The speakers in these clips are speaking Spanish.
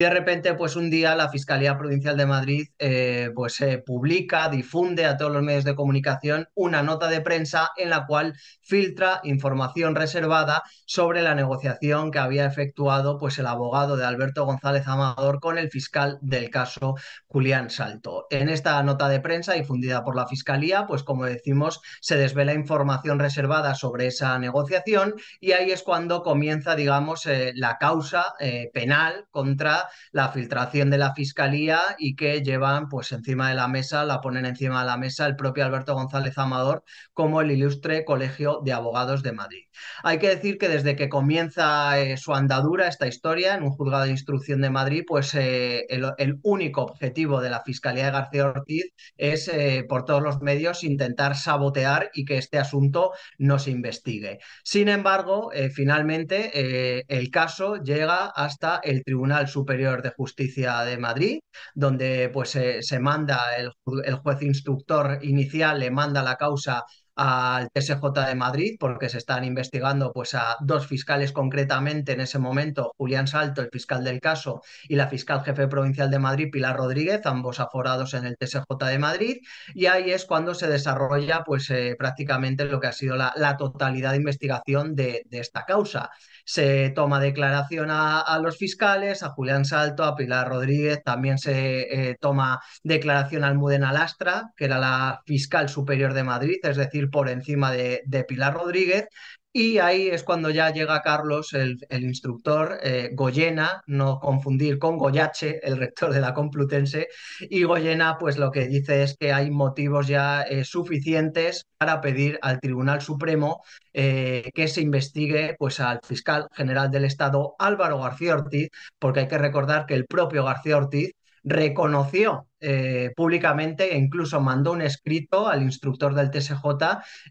de repente, pues un día la Fiscalía Provincial de Madrid eh, pues, eh, publica, difunde a todos los medios de comunicación una nota de prensa en la cual filtra información reservada sobre la negociación que había efectuado pues, el abogado de Alberto González Amador con el fiscal del caso Julián Salto. En esta nota de prensa difundida por la Fiscalía, pues como decimos, se desvela información reservada sobre esa negociación y ahí es cuando comienza, digamos, eh, la causa penal contra la filtración de la fiscalía y que llevan pues encima de la mesa, la ponen encima de la mesa el propio Alberto González Amador como el ilustre Colegio de Abogados de Madrid. Hay que decir que desde que comienza eh, su andadura esta historia en un juzgado de instrucción de Madrid, pues eh, el, único objetivo de la Fiscalía de García Ortiz es eh, por todos los medios intentar sabotear y que este asunto no se investigue. Sin embargo, finalmente el caso llega hasta el Tribunal Superior de Justicia de Madrid, donde pues eh, se manda el, el, juez instructor inicial, le manda la causa al TSJ de Madrid porque se están investigando pues, a dos fiscales concretamente en ese momento, Julián Salto, el fiscal del caso, y la fiscal jefe provincial de Madrid, Pilar Rodríguez, ambos aforados en el TSJ de Madrid. Y ahí es cuando se desarrolla pues, eh, prácticamente lo que ha sido la, totalidad de investigación de, esta causa. Se toma declaración a, los fiscales, a Julián Salto, a Pilar Rodríguez, también se eh, toma declaración al Mudena Lastra, que era la fiscal superior de Madrid, es decir, por encima de, Pilar Rodríguez. Y ahí es cuando ya llega Carlos, el, instructor, eh, Goyena, no confundir con Goyache, el rector de la Complutense, y Goyena pues lo que dice es que hay motivos ya eh, suficientes para pedir al Tribunal Supremo eh, que se investigue pues al fiscal general del Estado, Álvaro García Ortiz, porque hay que recordar que el propio García Ortiz reconoció eh, públicamente e incluso mandó un escrito al instructor del TSJ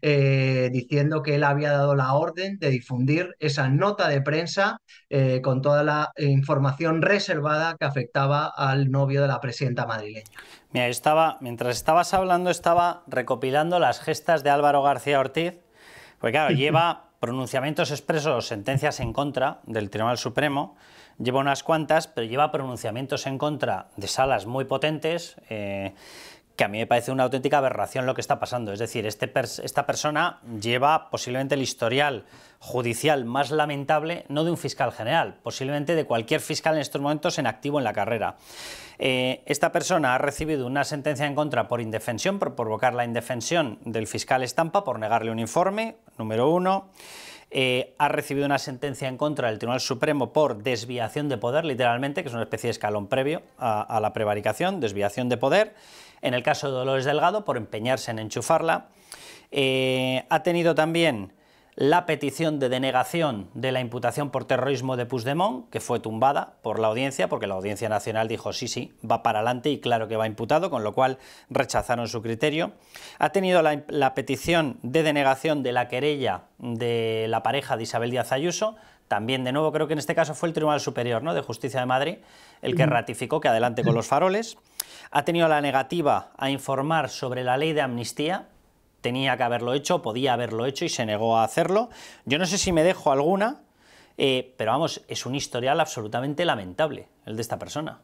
eh, diciendo que él había dado la orden de difundir esa nota de prensa eh, con toda la información reservada que afectaba al novio de la presidenta madrileña. Mira, estaba, mientras estabas hablando, estaba recopilando las gestas de Álvaro García Ortiz, porque claro, lleva pronunciamientos expresos o sentencias en contra del Tribunal Supremo, lleva unas cuantas, pero lleva pronunciamientos en contra de salas muy potentes. Eh, que a mí me parece una auténtica aberración lo que está pasando. Es decir, este esta persona lleva posiblemente el historial judicial más lamentable, no de un fiscal general, posiblemente de cualquier fiscal en estos momentos en activo en la carrera. Eh, esta persona ha recibido una sentencia en contra por indefensión, por provocar la indefensión del fiscal Estampa, por negarle un informe, número uno. Eh, ha recibido una sentencia en contra del Tribunal Supremo por desviación de poder, literalmente, que es una especie de escalón previo a, la prevaricación, desviación de poder. En el caso de Dolores Delgado, por empeñarse en enchufarla. Eh, ha tenido también la petición de denegación de la imputación por terrorismo de Puigdemont, que fue tumbada por la audiencia, porque la Audiencia Nacional dijo sí, sí, va para adelante y claro que va imputado, con lo cual rechazaron su criterio. Ha tenido la, petición de denegación de la querella de la pareja de Isabel Díaz Ayuso, también de nuevo creo que en este caso fue el Tribunal Superior ¿no? de Justicia de Madrid el que mm. ratificó que adelante con los faroles. Ha tenido la negativa a informar sobre la ley de amnistía, tenía que haberlo hecho, podía haberlo hecho y se negó a hacerlo. Yo no sé si me dejo alguna, eh, pero vamos, es un historial absolutamente lamentable el de esta persona.